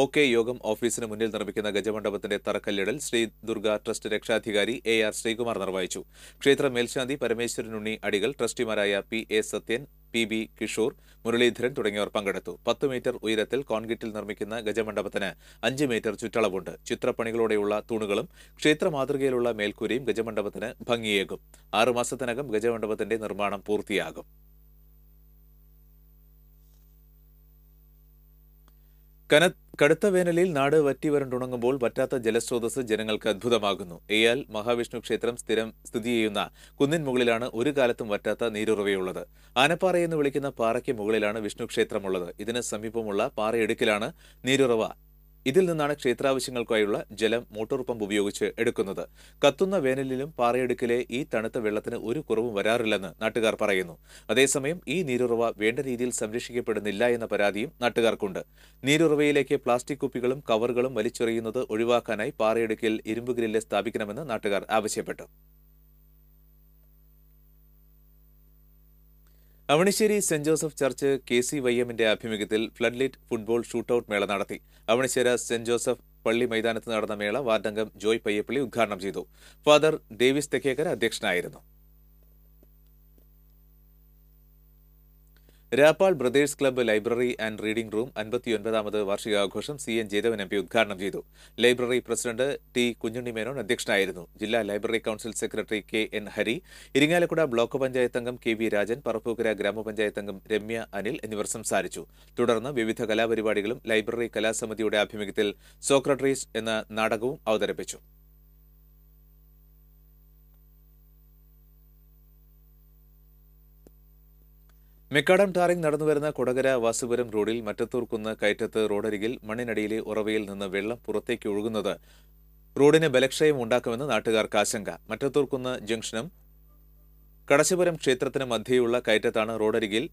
ഒ കെ യോഗം ഓഫീസിന് മുന്നിൽ നിർമ്മിക്കുന്ന ഗജമണ്ഡപത്തിന്റെ തറക്കല്ലിടൽ ശ്രീ ദുർഗ ട്രസ്റ്റ് രക്ഷാധികാരി എ ആർ ശ്രീകുമാർ നിർവഹിച്ചു ക്ഷേത്ര മേൽശാന്തി പരമേശ്വരനുണ്ണി അടികൾ ട്രസ്റ്റിമാരായ P A Sathyan P B Kishore Muraleedharan തുടങ്ങിയവർ പങ്കെടുത്തു പത്ത് മീറ്റർ ഉയരത്തിൽ കോൺക്രീറ്റിൽ നിർമ്മിക്കുന്ന ഗജമണ്ഡപത്തിന് അഞ്ച് മീറ്റർ ചുറ്റളവുണ്ട് ചിത്രപ്പണികളോടെയുള്ള തൂണുകളും ക്ഷേത്ര മാതൃകയിലുള്ള മേൽക്കൂരയും ഗജമണ്ഡപത്തിന് ഭംഗിയേകും ആറുമാസത്തിനകം ഗജമണ്ഡപത്തിന്റെ നിർമ്മാണം പൂർത്തിയാകും കനത്ത കടുത്ത വേനലിൽ നാട് വറ്റിവരണ്ടുണങ്ങുമ്പോൾ വറ്റാത്ത ജലസ്രോതസ് ജനങ്ങൾക്ക് അത്ഭുതമാകുന്നു എയാൽ മഹാവിഷ്ണു ക്ഷേത്രം സ്ഥിരം സ്ഥിതി ചെയ്യുന്ന കുന്നിൻ മുകളിലാണ് ഒരു കാലത്തും വറ്റാത്ത നീരുറവയുള്ളത് ആനപ്പാറ എന്ന് വിളിക്കുന്ന പാറയ്ക്ക് മുകളിലാണ് വിഷ്ണു ക്ഷേത്രമുള്ളത് ഇതിന് സമീപമുള്ള പാറയിടുക്കിലാണ് നീരുറവ ഇതിൽ നിന്നാണ് ക്ഷേത്രാവശ്യങ്ങൾക്കായുള്ള ജലം മോട്ടോർ പമ്പ് ഉപയോഗിച്ച് എടുക്കുന്നത് കത്തുന്ന വേനലിലും പാറയെടുക്കിലെ ഈ തണുത്ത വെള്ളത്തിന് ഒരു കുറവും വരാറില്ലെന്ന് നാട്ടുകാർ പറയുന്നു അതേസമയം ഈ നീരുറവ വേണ്ട രീതിയിൽ സംരക്ഷിക്കപ്പെടുന്നില്ല എന്ന പരാതിയും നാട്ടുകാർക്കുണ്ട് നീരുറവയിലേക്ക് പ്ലാസ്റ്റിക് കുപ്പികളും കവറുകളും വലിച്ചെറിയുന്നത് ഒഴിവാക്കാനായി പാറയെടുക്കിൽ ഇരുമ്പ് ഗ്രില്ല് സ്ഥാപിക്കണമെന്ന് നാട്ടുകാർ ആവശ്യപ്പെട്ടു Avanissery saint Joseph church K C Y എമ്മിന്റെ ആഭിമുഖ്യത്തിൽ ലൈറ്റ് ഫുട്ബോൾ ഷൂട്ടൌട്ട് മേള നടത്തി അവണിശ്ശേര സെന്റ് ജോസഫ് പള്ളി മൈതാനത്ത് നടന്ന മേള വാർഡംഗം ജോയ് പയ്യപ്പള്ളി ഉദ്ഘാടനം ചെയ്തു ഫാദർ ഡേവിസ് തെക്കേക്കര അധ്യക്ഷനായിരുന്നു Rappal brothers club library and reading room അൻപത്തിയൊൻപതാമത് വാർഷികാഘോഷം C N Jayadevan M P ഉദ്ഘാടനം ചെയ്തു library president T Kunjunni Menon അധ്യക്ഷനായിരുന്നു ജില്ലാ library council secretary K N Hari Irinjalakuda block panchayat അംഗം കെ വി രാജൻ പറപ്പൂക്കര ഗ്രാമപഞ്ചായത്ത് അംഗം രമ്യ അനിൽ എന്നിവർ സംസാരിച്ചു തുടർന്ന് വിവിധ കലാപരിപാടികളും ലൈബ്രറി കലാസമിതിയുടെ ആഭിമുഖ്യത്തിൽ സോക്രട്ടറീസ് എന്ന നാടകവും അവതരിപ്പിച്ചു മെക്കാഡം ടാറിംഗ് നടന്നുവരുന്ന കൊടകര വാസുപുരം റോഡിൽ മറ്റത്തൂർക്കുന്ന് കയറ്റത്ത് റോഡരികിൽ മണ്ണിനടിയിലെ ഉറവയിൽ നിന്ന് വെള്ളം പുറത്തേക്ക് ഒഴുകുന്നത് റോഡിന് ബലക്ഷയം ഉണ്ടാക്കുമെന്ന് നാട്ടുകാർക്ക് ആശങ്ക മറ്റത്തൂർക്കുന്ന് ജംഗ്ഷനും കടശപുരം ക്ഷേത്രത്തിന് മധ്യയുള്ള കയറ്റത്താണ് റോഡരികിൽ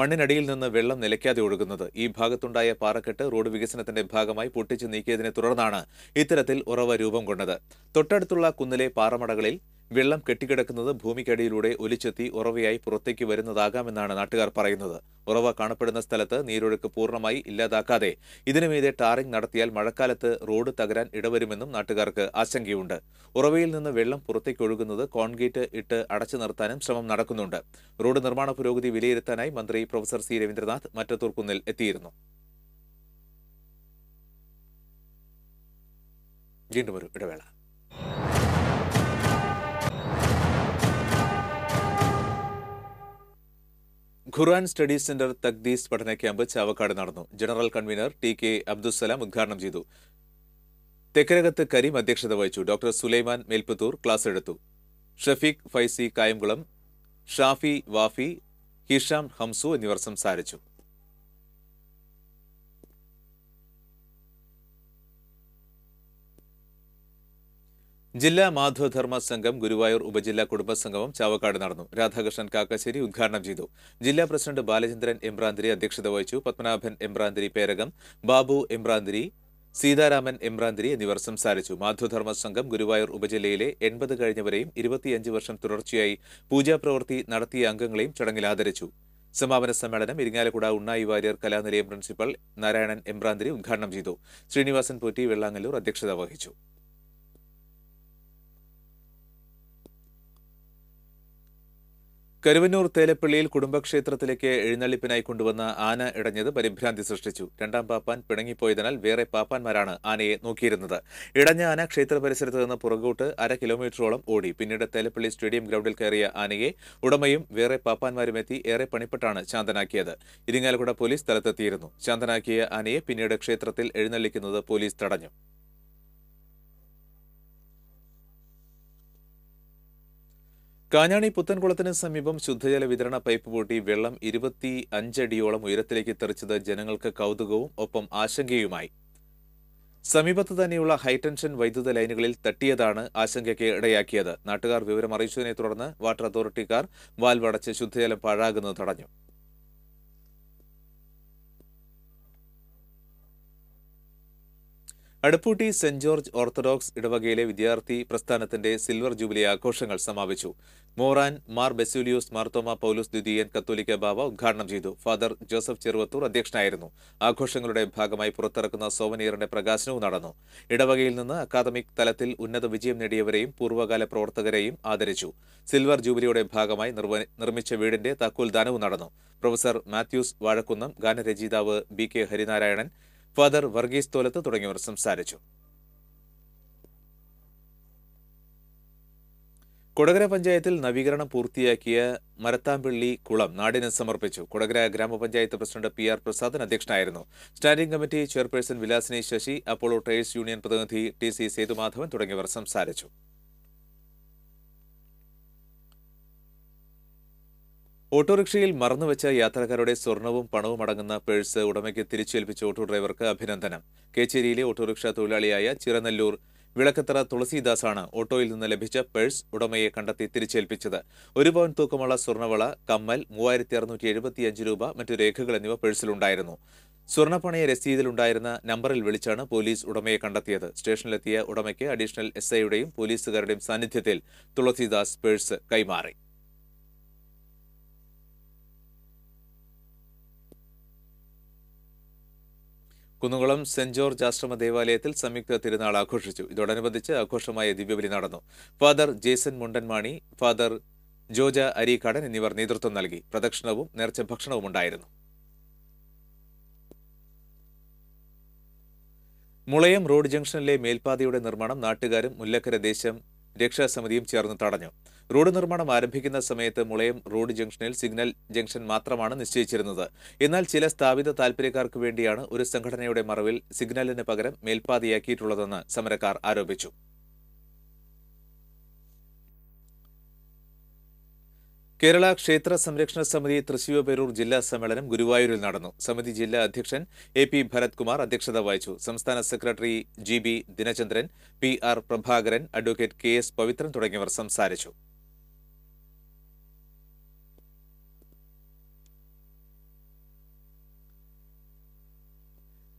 മണ്ണിനടിയിൽ നിന്ന് വെള്ളം നിലയ്ക്കാതെ ഒഴുകുന്നത് ഈ ഭാഗത്തുണ്ടായ പാറക്കെട്ട് റോഡ് വികസനത്തിന്റെ ഭാഗമായി പൊട്ടിച്ചു നീക്കിയതിനെ തുടർന്നാണ് ഇത്തരത്തിൽ ഉറവ രൂപം കൊണ്ടത് തൊട്ടടുത്തുള്ള കുന്നിലെ പാറമടകളിൽ വെള്ളം കെട്ടിക്കിടക്കുന്നത് ഭൂമിക്കടിയിലൂടെ ഒലിച്ചെത്തി ഉറവയായി പുറത്തേക്ക് വരുന്നതാകാമെന്നാണ് നാട്ടുകാർ പറയുന്നത് ഉറവ കാണപ്പെടുന്ന സ്ഥലത്ത് നീരൊഴുക്ക് പൂർണ്ണമായി ഇല്ലാതാക്കാതെ ഇതിനുമീതെ ടാറിംഗ് നടത്തിയാൽ മഴക്കാലത്ത് റോഡ് തകരാൻ ഇടവരുമെന്നും നാട്ടുകാർക്ക് ആശങ്കയുണ്ട് ഉറവയിൽ നിന്ന് വെള്ളം പുറത്തേക്ക് ഒഴുകുന്നത് കോൺക്രീറ്റ് ഇട്ട് അടച്ചു നിർത്താനും ശ്രമം നടക്കുന്നുണ്ട് റോഡ് നിർമ്മാണ പുരോഗതി വിലയിരുത്താനായി മന്ത്രി പ്രൊഫസർ സി രവീന്ദ്രനാഥ് മറ്റത്തൂർക്കുന്നിൽ എത്തിയിരുന്നു വീണ്ടും ഒരു ഇടവേള ഖുർആൻ സ്റ്റഡീസ് സെന്റർ തക്ദീസ് പഠന ക്യാമ്പ് ചാവക്കാട് നടന്നു general convener T K Abdussalam ഉദ്ഘാടനം ചെയ്തു തെക്കരകത്ത് കരീം അധ്യക്ഷത വഹിച്ചു ഡോക്ടർ സുലൈമാൻ മേൽപ്പത്തൂർ ക്ലാസ് എടുത്തു ഷഫീഖ് ഫൈസി കായംകുളം ഷാഫി വാഫി ഹിഷാം ഹംസു എന്നിവർ സംസാരിച്ചു ജില്ലാ മാധവധർമ്മ സംഘം ഗുരുവായൂർ ഉപജില്ലാ കുടുംബസംഗമം ചാവക്കാട് നടന്നു രാധാകൃഷ്ണൻ കാക്കശ്ശേരി ഉദ്ഘാടനം ചെയ്തു ജില്ലാ പ്രസിഡന്റ് ബാലചന്ദ്രൻ എംബ്രാന്തിരി അധ്യക്ഷത വഹിച്ചു പത്മനാഭൻ എംബ്രാന്തിരി പേരകം ബാബു എംബ്രാന്തിരി സീതാരാമൻ എംബ്രാന്തിരി എന്നിവർ സംസാരിച്ചു മാധവധർമ്മ സംഘം ഗുരുവായൂർ ഉപജില്ലയിലെ എൺപത് കഴിഞ്ഞവരെയും ഇരുപത്തിയഞ്ച് വർഷം തുടർച്ചയായി പൂജാപ്രവൃത്തി നടത്തിയ അംഗങ്ങളെയും ചടങ്ങിൽ ആദരിച്ചു സമാപന സമ്മേളനം ഇരിങ്ങാലക്കുട ഉണ്ണായി വാര്യർ കലാനിലയം പ്രിൻസിപ്പൽ നാരായണൻ എംബ്രാന്തിരി ഉദ്ഘാടനം ചെയ്തു ശ്രീനിവാസൻ പോറ്റി വെള്ളാങ്ങല്ലൂർ അധ്യക്ഷത വഹിച്ചു കരുവന്നൂർ തേലപ്പള്ളിയിൽ കുടുംബക്ഷേത്രത്തിലേക്ക് എഴുന്നള്ളിപ്പിനായി കൊണ്ടുവന്ന ആന ഇടഞ്ഞത് പരിഭ്രാന്തി സൃഷ്ടിച്ചു രണ്ടാം പാപ്പാൻ പിണങ്ങിപ്പോയതിനാൽ വേറെ പാപ്പാന്മാരാണ് ആനയെ നോക്കിയിരുന്നത് ഇടഞ്ഞ ആന ക്ഷേത്ര പരിസരത്ത് നിന്ന് പുറകോട്ട് അര കിലോമീറ്ററോളം ഓടി പിന്നീട് തേലപ്പള്ളി സ്റ്റേഡിയം ഗ്രൗണ്ടിൽ കയറിയ ആനയെ ഉടമയും വേറെ പാപ്പാന്മാരും എത്തി ഏറെ പണിപ്പെട്ടാണ് ശാന്തനാക്കിയത് ഇരിങ്ങാലക്കുട പോലീസ് സ്ഥലത്തെത്തിയിരുന്നു ശാന്തനാക്കിയ ആനയെ പിന്നീട് ക്ഷേത്രത്തിൽ എഴുന്നള്ളിക്കുന്നത് പോലീസ് തടഞ്ഞു കാഞ്ഞാണി പുത്തൻകുളത്തിന് സമീപം ശുദ്ധജല വിതരണ പൈപ്പ് പൂട്ടി വെള്ളം ഇരുപത്തി അഞ്ചടിയോളം ഉയരത്തിലേക്ക് തെറിച്ചത് ജനങ്ങൾക്ക് കൗതുകവും ഒപ്പം ആശങ്കയുമായി സമീപത്ത് തന്നെയുള്ള ഹൈടെൻഷൻ വൈദ്യുത ലൈനുകളിൽ തട്ടിയതാണ് ആശങ്കയ്ക്ക് ഇടയാക്കിയത് നാട്ടുകാർ വിവരം അറിയിച്ചതിനെ തുടർന്ന് വാട്ടർ അതോറിറ്റിക്കാർ വാൽവടച്ച് ശുദ്ധജലം പാഴാകുന്നത് തടഞ്ഞു അടുപ്പൂട്ടി സെന്റ് ജോർജ് ഓർത്തഡോക്സ് ഇടവകയിലെ വിദ്യാർത്ഥി പ്രസ്ഥാനത്തിന്റെ സിൽവർ ജൂബിലി ആഘോഷങ്ങൾ സമാപിച്ചു മോറാൻ മാർ ബെസൂലിയോസ് മാർത്തോമ പൗലോസ് ദ്വിതീയൻ കത്തോലിക്ക ബാവ ഉദ്ഘാടനം ചെയ്തു ഫാദർ ജോസഫ് ചെറുവത്തൂർ അധ്യക്ഷനായിരുന്നു ആഘോഷങ്ങളുടെ ഭാഗമായി പുറത്തിറക്കുന്ന സോവനീറിന്റെ പ്രകാശനവും നടന്നു ഇടവകയിൽ നിന്ന് അക്കാദമിക് തലത്തിൽ ഉന്നത വിജയം നേടിയവരെയും പൂർവ്വകാല പ്രവർത്തകരെയും ആദരിച്ചു സിൽവർ ജൂബിലിയുടെ ഭാഗമായി നിർമ്മിച്ച വീടിന്റെ താക്കോൽദാനവും നടന്നു പ്രൊഫസർ മാത്യൂസ് വാഴക്കുന്നം ഗാനരചയിതാവ് B K Harinarayanan father Varghese Tholath തുടങ്ങിയവർ സംസാരിച്ചു കൊടകര പഞ്ചായത്തിൽ നവീകരണം പൂർത്തിയാക്കിയ മരത്താമ്പിള്ളി കുളം നാടിന് സമർപ്പിച്ചു കൊടകര ഗ്രാമപഞ്ചായത്ത് പ്രസിഡന്റ് പി ആർ പ്രസാദൻ അധ്യക്ഷനായിരുന്നു standing committee chairperson Vilasini Sasi Apollo trades union പ്രതിനിധി ടി സി സേതുമാധവൻ തുടങ്ങിയവർ സംസാരിച്ചു ഓട്ടോറിക്ഷയിൽ മറന്നുവെച്ച യാത്രക്കാരുടെ സ്വർണവും പണവും അടങ്ങുന്ന പേഴ്സ് ഉടമയ്ക്ക് തിരിച്ചേൽപ്പിച്ച ഓട്ടോ ഡ്രൈവർക്ക് അഭിനന്ദനം കേച്ചേരിയിലെ ഓട്ടോറിക്ഷ തൊഴിലാളിയായ ചിറനല്ലൂർ വിളക്കത്തറ തുളസീദാസാണ് ഓട്ടോയിൽ നിന്ന് ലഭിച്ച പേഴ്സ് ഉടമയെ കണ്ടെത്തി തിരിച്ചേൽപ്പിച്ചത് ഒരു പവൻ തൂക്കമുള്ള സ്വർണവള കമ്മൽ മൂവായിരത്തി അറുന്നൂറ്റി എഴുപത്തിയഞ്ച് രൂപ മറ്റു രേഖകൾ എന്നിവ പേഴ്സിലുണ്ടായിരുന്നു സ്വർണ്ണപ്പണയ രസീതിലുണ്ടായിരുന്ന നമ്പറിൽ വിളിച്ചാണ് പോലീസ് ഉടമയെ കണ്ടെത്തിയത് സ്റ്റേഷനിലെത്തിയ ഉടമയ്ക്ക് അഡീഷണൽ എസ്ഐയുടെയും പോലീസുകാരുടെയും സാന്നിധ്യത്തിൽ തുളസീദാസ് പേഴ്സ് കൈമാറി കുന്നുകുളം സെന്റ് ജോർജ് ആശ്രമ ദേവാലയത്തിൽ സംയുക്ത തിരുനാൾ ആഘോഷിച്ചു ഇതോടനുബന്ധിച്ച് ആഘോഷമായ ദിവ്യബലി നടന്നു ഫാദർ ജേസൻ മുണ്ടൻമാണി ഫാദർ ജോജ അരീക്കാടൻ എന്നിവർ നേതൃത്വം നൽകി പ്രദക്ഷിണവും നേർച്ച ഭക്ഷണവും ഉണ്ടായിരുന്നു മുളയം റോഡ് ജംഗ്ഷനിലെ മേൽപാതയുടെ നിർമ്മാണം നാട്ടുകാരും മുല്ലക്കര ദേശം രക്ഷാസമിതിയും ചേർന്ന് തടഞ്ഞു റോഡ് നിർമ്മാണം ആരംഭിക്കുന്ന സമയത്ത് മുളയം റോഡ് ജംഗ്ഷനിൽ സിഗ്നൽ ജംഗ്ഷൻ മാത്രമാണ് നിശ്ചയിച്ചിരുന്നത് എന്നാൽ ചില സ്ഥാപിത താൽപര്യക്കാർക്ക് വേണ്ടിയാണ് ഒരു സംഘടനയുടെ മറവിൽ സിഗ്നലിന് പകരം മേൽപ്പാതയാക്കിയിട്ടുള്ളതെന്ന് സമരക്കാർ ആരോപിച്ചു കേരള ക്ഷേത്ര സംരക്ഷണ സമിതി തൃശൂർ പേരൂർ ജില്ലാ സമ്മേളനം ഗുരുവായൂരിൽ നടന്നു സമിതി ജില്ലാ അധ്യക്ഷൻ എ പി ഭരത്കുമാർ അധ്യക്ഷത വഹിച്ചു സംസ്ഥാന secretary G B Dinachandran P R Prabhakaran advocate K S Pavithran തുടങ്ങിയവർ സംസാരിച്ചു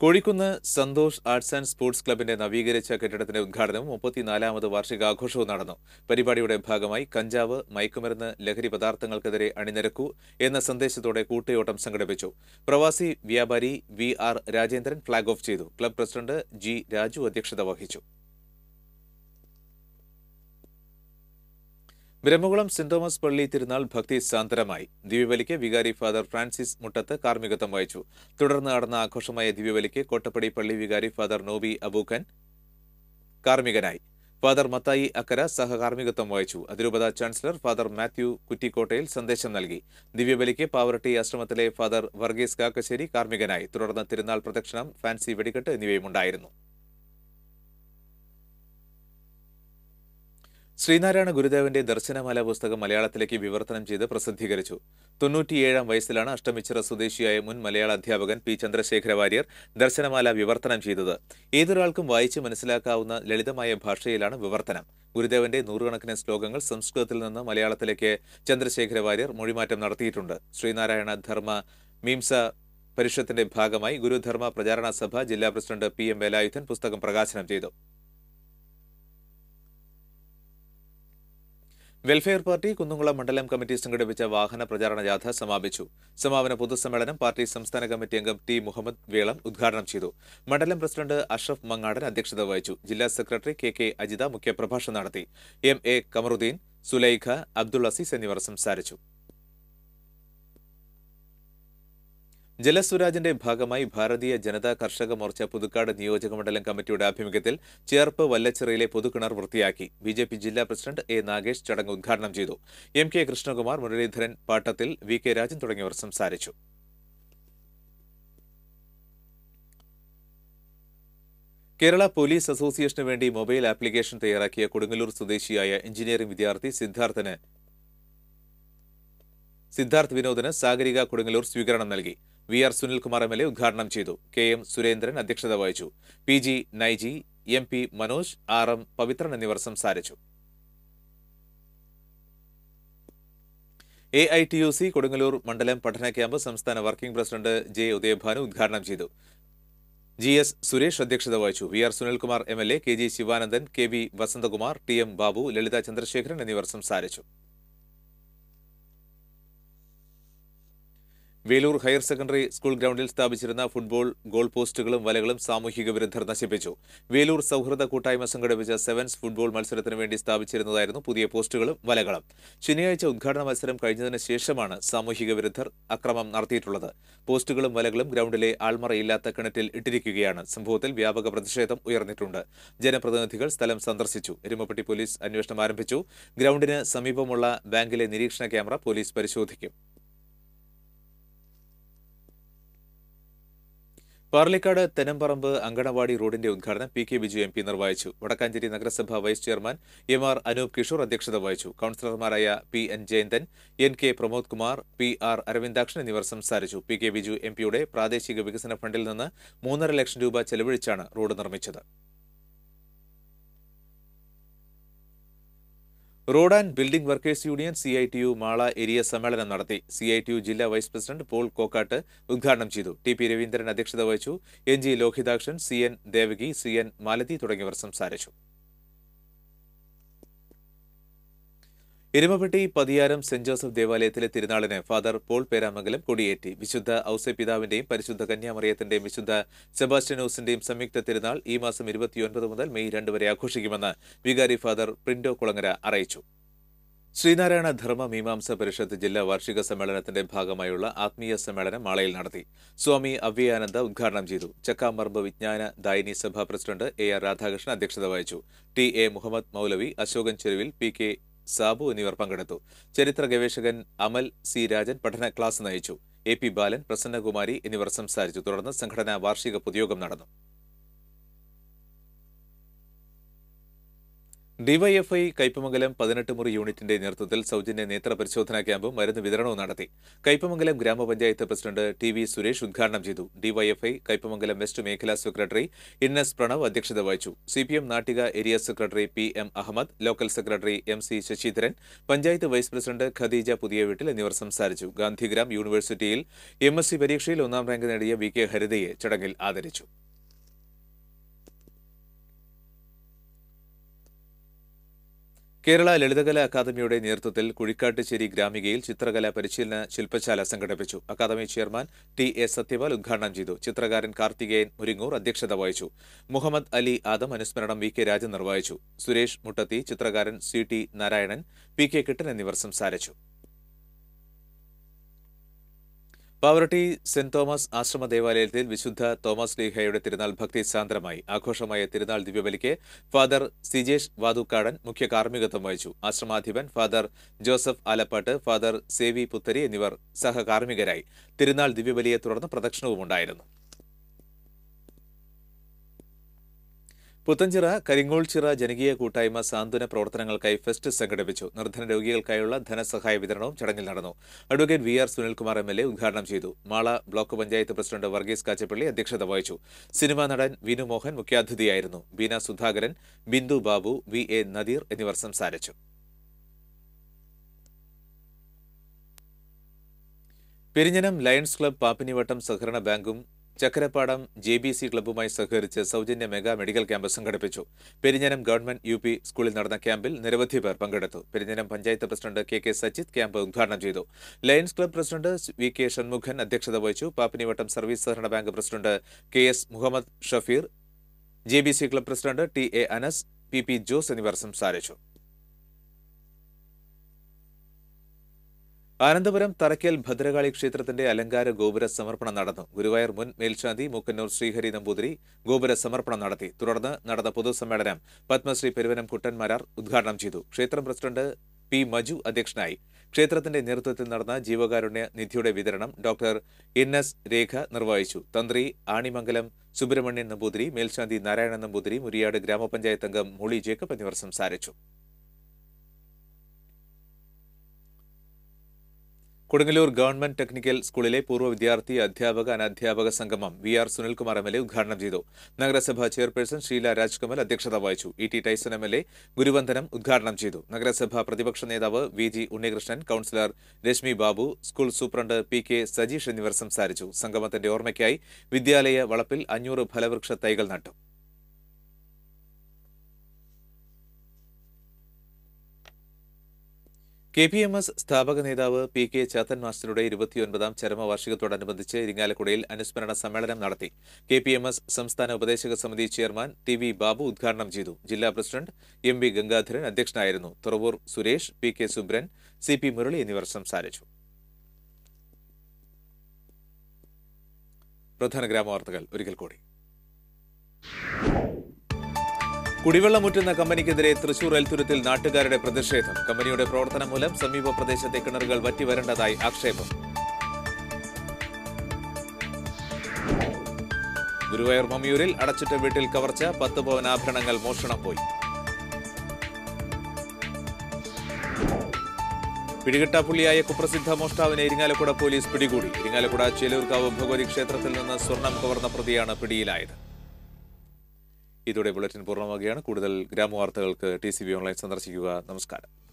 Kozhikkunnu Santhosh arts and sports ക്ലബിന്റെ നവീകരിച്ച കെട്ടിടത്തിന്റെ ഉദ്ഘാടനവും മുപ്പത്തിനാലാമത് വാർഷികാഘോഷവും നടന്നു പരിപാടിയുടെ ഭാഗമായി കഞ്ചാവ് മയക്കുമരുന്ന് ലഹരി പദാർത്ഥങ്ങൾക്കെതിരെ അണിനിരക്കൂ എന്ന സന്ദേശത്തോടെ കൂട്ടയോട്ടം സംഘടിപ്പിച്ചു പ്രവാസി വ്യാപാരി V R Rajendran flag off ചെയ്തു ക്ലബ് പ്രസിഡന്റ് ജി രാജു അധ്യക്ഷത വഹിച്ചു ബ്രഹ്മകുളം സെന്റ് തോമസ് പള്ളി തിരുനാൾ ഭക്തി സാന്ദ്രമായി ദിവ്യബലിക്ക് വികാരി ഫാദർ ഫ്രാൻസിസ് മുട്ടത്ത് കാർമ്മികത്വം വഹിച്ചു തുടർന്ന് നടന്ന ആഘോഷമായ ദിവ്യബലിക്ക് കോട്ടപ്പടി പള്ളി വികാരി ഫാദർ നോബി അബൂഖൻ കാർമ്മികനായി ഫാദർ മത്തായി അക്കര സഹകാർമ്മികത്വം വഹിച്ചു അതിരൂപത ചാൻസലർ ഫാദർ മാത്യു കുറ്റിക്കോട്ടയിൽ സന്ദേശം നൽകി ദിവ്യബലിക്ക് പാവറട്ടി ആശ്രമത്തിലെ ഫാദർ വർഗീസ് കാക്കശ്ശേരി കാർമ്മികനായി തുടർന്ന് തിരുനാൾ പ്രദക്ഷിണം ഫാൻസി വെടിക്കെട്ട് എന്നിവയുമുണ്ടായിരുന്നു ശ്രീനാരായണ ഗുരുദേവന്റെ ദർശനമാല പുസ്തകം മലയാളത്തിലേക്ക് വിവർത്തനം ചെയ്ത് പ്രസിദ്ധീകരിച്ചു തൊണ്ണൂറ്റിയേഴാം വയസ്സിലാണ് അഷ്ടമിച്ചിറ സ്വദേശിയായ മുൻ മലയാള അധ്യാപകൻ പി ചന്ദ്രശേഖര വാര്യർ ദർശനമാല വിവർത്തനം ചെയ്തത് ഏതൊരാൾക്കും വായിച്ച് മനസ്സിലാക്കാവുന്ന ലളിതമായ ഭാഷയിലാണ് വിവർത്തനം ഗുരുദേവന്റെ നൂറുകണക്കിന് ശ്ലോകങ്ങൾ സംസ്കൃതത്തിൽ നിന്ന് മലയാളത്തിലേക്ക് ചന്ദ്രശേഖര വാര്യർ മൊഴിമാറ്റം നടത്തിയിട്ടുണ്ട് ശ്രീനാരായണ ധർമ്മ മീംസ പരിഷത്തിന്റെ ഭാഗമായി ഗുരുധർമ്മ പ്രചാരണ സഭ ജില്ലാ പ്രസിഡന്റ് പി എം വേലായുധൻ പുസ്തകം പ്രകാശനം ചെയ്തു വെൽഫെയർ പാർട്ടി കുന്നുംകുളം മണ്ഡലം കമ്മിറ്റി സംഘടിപ്പിച്ച വാഹന പ്രചാരണ ജാഥ സമാപിച്ചു സമാപന പൊതുസമ്മേളനം പാർട്ടി സംസ്ഥാന കമ്മിറ്റി അംഗം ടി മുഹമ്മദ് വേളം ഉദ്ഘാടനം ചെയ്തു മണ്ഡലം പ്രസിഡന്റ് അഷ്റഫ് മങ്ങാടൻ അധ്യക്ഷത വഹിച്ചു ജില്ലാ സെക്രട്ടറി കെ കെ അജിത മുഖ്യപ്രഭാഷണം നടത്തി എം എ കമറുദ്ദീൻ സുലൈഖ അബ്ദുൾ അസീസ് എന്നിവർ സംസാരിച്ചു ജലസ്വരാജിന്റെ ഭാഗമായി ഭാരതീയ ജനതാ കർഷക മോർച്ച പുതുക്കാട് നിയോജകമണ്ഡലം കമ്മിറ്റിയുടെ ആഭിമുഖ്യത്തിൽ ചേർപ്പ് വല്ലച്ചിറയിലെ പൊതുകിണർ വൃത്തിയാക്കി ബി ജെ പി ജില്ലാ പ്രസിഡന്റ് എ നാഗേഷ് ചടങ്ങ് ഉദ്ഘാടനം ചെയ്തു M K Krishnakumar Muraleedharan Pattathil V K Rajan തുടങ്ങിയവർ സംസാരിച്ചു കേരള പോലീസ് അസോസിയേഷന് വേണ്ടി മൊബൈൽ ആപ്ലിക്കേഷൻ തയ്യാറാക്കിയ കൊടുങ്ങല്ലൂർ സ്വദേശിയായ എഞ്ചിനീയറിംഗ് വിദ്യാർത്ഥി സിദ്ധാർത്ഥന് സിദ്ധാർത്ഥ് വിനോദിന് സാഗരിക കൊടുങ്ങല്ലൂർ സ്വീകരണം നൽകി V R Sunilkumar M L A ഉദ്ഘാടനം ചെയ്തു കെ എം സുരേന്ദ്രൻ അധ്യക്ഷത വഹിച്ചു P G Naiji M P Manoj R M Pavithran എന്നിവർ സംസാരിച്ചു A I T U C Kodungallur മണ്ഡലം പഠന ക്യാമ്പ് സംസ്ഥാന വർക്കിംഗ് പ്രസിഡന്റ് ജെ ഉദയഭാനു ഉദ്ഘാടനം ചെയ്തു ജി എസ് സുരേഷ് അധ്യക്ഷത വഹിച്ചു V R Sunilkumar M L A K G Sivanandan K V Vasanthakumar T M Babu Lalitha Chandrasekharan എന്നിവർ സംസാരിച്ചു വേലൂർ ഹയർ സെക്കൻഡറി സ്കൂൾ ഗ്രൗണ്ടിൽ സ്ഥാപിച്ചിരുന്ന ഫുട്ബോൾ ഗോൾ പോസ്റ്റുകളും വലകളും സാമൂഹിക വിരുദ്ധർ നശിപ്പിച്ചു വേലൂർ സൗഹൃദ കൂട്ടായ്മ സംഘടിപ്പിച്ച സെവൻസ് ഫുട്ബോൾ മത്സരത്തിന് വേണ്ടി സ്ഥാപിച്ചിരുന്നതായിരുന്നു പുതിയ പോസ്റ്റുകളും വലകളും ശനിയാഴ്ച ഉദ്ഘാടന മത്സരം കഴിഞ്ഞതിന് ശേഷമാണ് സാമൂഹിക വിരുദ്ധർ അക്രമം നടത്തിയിട്ടുള്ളത് പോസ്റ്റുകളും വലകളും ഗ്രൗണ്ടിലെ ആൾമറയില്ലാത്ത കിണറ്റിൽ ഇട്ടിരിക്കുകയാണ് സംഭവത്തിൽ വ്യാപക പ്രതിഷേധം ഉയർന്നിട്ടുണ്ട് ജനപ്രതിനിധികൾ സ്ഥലം സന്ദർശിച്ചു എരുമപ്പെട്ടി പോലീസ് അന്വേഷണം ആരംഭിച്ചു ഗ്രൗണ്ടിന് സമീപമുള്ള ബാങ്കിലെ നിരീക്ഷണ ക്യാമറ പോലീസ് പരിശോധിക്കും പാർലിക്കാട് തെനമ്പറമ്പ് അങ്കണവാടി റോഡിന്റെ ഉദ്ഘാടനം P K Biju M P നിർവഹിച്ചു വടക്കാഞ്ചേരി നഗരസഭ vice chairman M R Anoop Kishore അധ്യക്ഷത വഹിച്ചു കൌൺസിലർമാരായ P N Jayanthan N K Pramod Kumar P R Aravindakshan എന്നിവർ സംസാരിച്ചു പി കെ ബിജു എം പിയുടെ പ്രാദേശിക വികസന ഫണ്ടിൽ നിന്ന് മൂന്നര ലക്ഷം രൂപ ചെലവഴിച്ചാണ് റോഡ് നിർമ്മിച്ചത് road and building workers union C I T U Mala area സമ്മേളനം നടത്തി സി ഐ ടി യു ജില്ലാ വൈസ് പ്രസിഡന്റ് പോൾ കോക്കാട്ട് ഉദ്ഘാടനം ചെയ്തു ടി പി രവീന്ദ്രൻ അധ്യക്ഷത വഹിച്ചു N G Lohithakshan C N Devaki C N Malathi തുടങ്ങിയവർ സംസാരിച്ചു ഇരുമപ്പെട്ടി പതിയാരം സെന്റ് ജോസഫ് ദേവാലയത്തിലെ തിരുനാളിന് ഫാദർ പോൾ പേരാമംഗലം കൊടിയേറ്റി വിശുദ്ധ ഔസെ പിതാവിന്റെയും പരിശുദ്ധ കന്യാമറിയത്തിന്റെയും വിശുദ്ധ സെബാസ്റ്റ്യനോസിന്റെയും സംയുക്ത തിരുനാൾ ഈ മാസം ഇരുപത്തിയൊൻപത് മുതൽ മെയ് രണ്ട് വരെ ആഘോഷിക്കുമെന്ന് വികാരി ഫാദർ പ്രിന്റോ കുളങ്ങര അറിയിച്ചു ശ്രീനാരായണ ധർമ്മ മീമാംസ പരിഷത്ത് ജില്ലാ വാർഷിക സമ്മേളനത്തിന്റെ ഭാഗമായുള്ള ആത്മീയ സമ്മേളനം മാളയിൽ നടത്തി സ്വാമി അവ്യയാനന്ദ ഉദ്ഘാടനം ചെയ്തു ചക്കാമർബ് വിജ്ഞാന ദായിനി സഭാ പ്രസിഡന്റ് എ ആർ രാധാകൃഷ്ണൻ അധ്യക്ഷത വഹിച്ചു T A Muhammad Moulavi Ashokan Cheruvil P K Sabu എന്നിവർ പങ്കെടുത്തു ചരിത്ര ഗവേഷകൻ അമൽ സി രാജൻ പഠന ക്ലാസ് നയിച്ചു എ പി ബാലൻ പ്രസന്നകുമാരി എന്നിവർ സംസാരിച്ചു തുടർന്ന് സംഘടനാ വാർഷിക പൊതുയോഗം നടന്നു ഡിവൈഎഫ്ഐ കൈപ്പമംഗലം പതിനെട്ട് മുറി യൂണിറ്റിന്റെ നേതൃത്വത്തിൽ സൗജന്യ നേത്ര പരിശോധനാ ക്യാമ്പും മരുന്ന് വിതരണവും നടത്തി കൈപ്പമംഗലം ഗ്രാമപഞ്ചായത്ത് പ്രസിഡന്റ് ടി വി സുരേഷ് ഉദ്ഘാടനം ചെയ്തു ഡിവൈഎഫ്ഐ കൈപ്പമംഗലം വെസ്റ്റ് മേഖലാ സെക്രട്ടറി ഇന്നസ് പ്രണവ് അധ്യക്ഷത വഹിച്ചു CPM Nattika area secretary P M Ahammed local secretary M C Sasidharan panchayat vice president Khadeeja പുതിയ വീട്ടിൽ എന്നിവർ സംസാരിച്ചു ഗാന്ധിഗ്രാം യൂണിവേഴ്സിറ്റിയിൽ എം പരീക്ഷയിൽ ഒന്നാം റാങ്ക് നേടിയ വി കെ ഹരിതയെ ചടങ്ങിൽ ആദരിച്ചു കേരള ലളിതകലാ അക്കാദമിയുടെ നേതൃത്വത്തിൽ കുഴിക്കാട്ടുശ്ശേരി ഗ്രാമികയിൽ ചിത്രകലാ പരിശീലന ശില്പശാല സംഘടിപ്പിച്ചു academy chairman T A Sathyapal ഉദ്ഘാടനം ചെയ്തു ചിത്രകാരൻ കാർത്തികേയൻ മുരിങ്ങൂർ അധ്യക്ഷത വഹിച്ചു മുഹമ്മദ് അലി ആദം അനുസ്മരണം വി കെ രാജൻ നിർവഹിച്ചു സുരേഷ് മുട്ടത്തി ചിത്രകാരൻ C T Narayanan P K Kittan എന്നിവർ സംസാരിച്ചു പാവറട്ടി സെന്റ് തോമസ് ആശ്രമ ദേവാലയത്തിൽ വിശുദ്ധ തോമസ് ലീഹയുടെ തിരുനാൾ ഭക്തി സാന്ദ്രമായി ആഘോഷമായ തിരുനാൾ ദിവ്യബലിക്ക് ഫാദർ സിജേഷ് വാതുക്കാടൻ മുഖ്യ കാർമ്മികത്വം വഹിച്ചു ആശ്രമാധിപൻ father Joseph Alappatt father Sevi Puthari എന്നിവർ സഹകാർമ്മികരായി തിരുനാൾ ദിവ്യബലിയെ തുടർന്ന് പ്രദക്ഷിണവും ഉണ്ടായിരുന്നു പുത്തഞ്ചിറ ചിറ ജനകീയ കൂട്ടായ്മ സാന്ത്വന പ്രവർത്തനങ്ങൾക്കായി ഫെസ്റ്റ് സംഘടിപ്പിച്ചു നിർധന രോഗികൾക്കായുള്ള ധനസഹായ വിതരണവും ചടങ്ങിൽ നടന്നു advocate V R Sunilkumar M L A ഉദ്ഘാടനം ചെയ്തു മാള ബ്ലോക്ക് പഞ്ചായത്ത് പ്രസിഡന്റ് വർഗീസ് കാച്ചപ്പള്ളി അധ്യക്ഷത വഹിച്ചു സിനിമാ നടൻ വിനു മോഹൻ മുഖ്യാതിഥിയായിരുന്നു ബീന സുധാകരൻ ബിന്ദു ബാബു വി എ നദീർ എന്നിവർ സംസാരിച്ചു പെരിഞ്ഞനം ലയൺസ് ക്ലബ് പാപ്പിനിവട്ടം സഹകരണ ബാങ്കും ചക്കരപ്പാടം ജെ ബി സി ക്ലബ്ബുമായി സഹകരിച്ച് സൗജന്യ മെഗാ മെഡിക്കൽ ക്യാമ്പ് സംഘടിപ്പിച്ചു പെരിഞ്ഞനം ഗവൺമെന്റ് യു പി സ്കൂളിൽ നടന്ന ക്യാമ്പിൽ നിരവധി പേർ പങ്കെടുത്തു Perinjanam panchayat president K K Sajith camp ഉദ്ഘാടനം ചെയ്തു lions club president V K Shanmukhan അധ്യക്ഷത വഹിച്ചു പാപ്പിനിവട്ടം സർവീസ് സഹകരണ bank president K S Muhammad Shafeer J B C club president T A Anas P P Jose എന്നിവർ സംസാരിച്ചു അനന്തപുരം തറയ്ക്കൽ ഭദ്രകാളി ക്ഷേത്രത്തിന്റെ അലങ്കാര ഗോപുര സമർപ്പണം നടന്നു ഗുരുവായൂർ മുൻ മേൽശാന്തി മൂക്കന്നൂർ ശ്രീഹരി നമ്പൂതിരി ഗോപുര സമർപ്പണം നടത്തി തുടർന്ന് നടന്ന പൊതുസമ്മേളനം പത്മശ്രീ പെരുവനം കുട്ടൻമാരാർ ഉദ്ഘാടനം ചെയ്തു ക്ഷേത്രം പ്രസിഡന്റ് പി മജു അധ്യക്ഷനായി ക്ഷേത്രത്തിന്റെ നേതൃത്വത്തിൽ നടന്ന ജീവകാരുണ്യ നിധിയുടെ വിതരണം ഡോക്ടർ എൻ എസ് രേഖ നിർവഹിച്ചു തന്ത്രി ആണിമംഗലം സുബ്രഹ്മണ്യൻ നമ്പൂതിരി മേൽശാന്തി നാരായണൻ നമ്പൂതിരി മുരിയാട് ഗ്രാമപഞ്ചായത്ത് അംഗം മോളി ജേക്കബ് എന്നിവർ സംസാരിച്ചു കൊടുങ്ങല്ലൂർ ഗവൺമെന്റ് ടെക്നിക്കൽ സ്കൂളിലെ പൂർവ്വ വിദ്യാർത്ഥി അധ്യാപക അനധ്യാപക സംഗമം V R Sunilkumar M L A ഉദ്ഘാടനം ചെയ്തു നഗരസഭാ ചെയർപേഴ്സൺ ഷീല രാജ്കമൽ അധ്യക്ഷത വഹിച്ചു E T Tyson M L A ഗുരുവന്ദനം ഉദ്ഘാടനം ചെയ്തു നഗരസഭാ പ്രതിപക്ഷ നേതാവ് V G Unnikrishnan councillor Reshmi Babu school superintendent P K Sajeesh എന്നിവർ സംസാരിച്ചു സംഗമത്തിന്റെ ഓർമ്മയ്ക്കായി വിദ്യാലയ വളപ്പിൽ അഞ്ഞൂറ് ഫലവൃക്ഷ തൈകൾ നട്ടു കെ പി എം എസ് സ്ഥാപക നേതാവ് പി കെ ചാത്തൻ മാസ്റ്ററുടെ ഇരുപത്തിയൊൻപതാം ചരമവാർഷികത്തോടനുബന്ധിച്ച് ഇരിങ്ങാലക്കുടയിൽ അനുസ്മരണ സമ്മേളനം നടത്തി കെ പി എം എസ് സംസ്ഥാന ഉപദേശക സമിതി ചെയർമാൻ ടി വി ബാബു ഉദ്ഘാടനം ചെയ്തു ജില്ലാ പ്രസിഡന്റ് എം വി ഗംഗാധരൻ അധ്യക്ഷനായിരുന്നു Thuravoor Suresh P K Subran C P Murali എന്നിവർ സംസാരിച്ചു പ്രധാന ഗ്രാമവാർത്തകൾ ഒരിക്കൽ കൂടി മുറ്റുന്ന കമ്പനിക്കെതിരെ തൃശൂർ എൽത്തുരുത്തിൽ നാട്ടുകാരുടെ പ്രതിഷേധം കമ്പനിയുടെ പ്രവർത്തനം മൂലം സമീപ പ്രദേശത്തെ കിണറുകൾ വറ്റിവരേണ്ടതായി ആക്ഷേപം ഗുരുവായൂർ മമ്മിയൂരിൽ അടച്ചിട്ട വീട്ടിൽ കവർച്ച പത്ത് പവൻ ആഭരണങ്ങൾ മോഷണം പോയി പിടികിട്ടാപ്പുള്ളിയായ കുപ്രസിദ്ധ മോഷ്ടാവിനെ ഇരിങ്ങാലക്കുട പോലീസ് പിടികൂടി ഇരിങ്ങാലക്കുട ചേലൂർക്കാവ് ഭഗവതി ക്ഷേത്രത്തിൽ നിന്ന് സ്വർണം കവർന്ന പ്രതിയാണ് പിടിയിലായത് ഇതോടെ ബുള്ളറ്റിൻ പൂർണ്ണമാകുകയാണ് കൂടുതൽ ഗ്രാമവാർത്തകൾക്ക് ടി സി ബി ഓൺലൈൻ സന്ദർശിക്കുക നമസ്കാരം